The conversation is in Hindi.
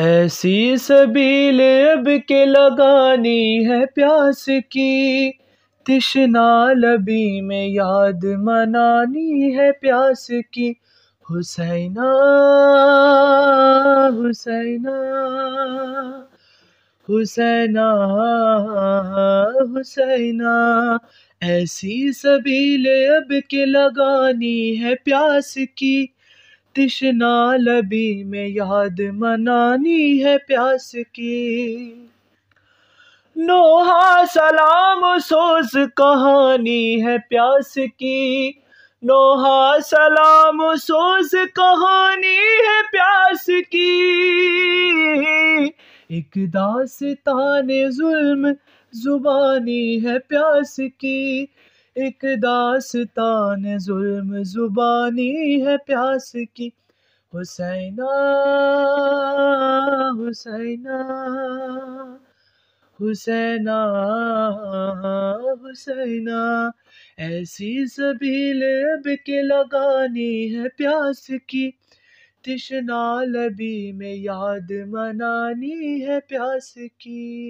ऐसी सबील अब के लगानी है प्यास की तिशना लबी में याद मनानी है प्यास की हुसैना हुसैना हुसैना हुसैना ऐसी सबील अब के लगानी है प्यास की तृष्णा लबी में याद मनानी है प्यास की नोहा सलाम सोज कहानी है प्यास की नोहा सलाम सोज कहानी है प्यास की एक दास ताने जुल्म जुबानी है प्यास की एक दास्तान जुल्म जुबानी है प्यास की हुसैना हुसैना हुसैना हुसैना ऐसी जबील अब के लगानी है प्यास की तिशना लबी में याद मनानी है प्यास की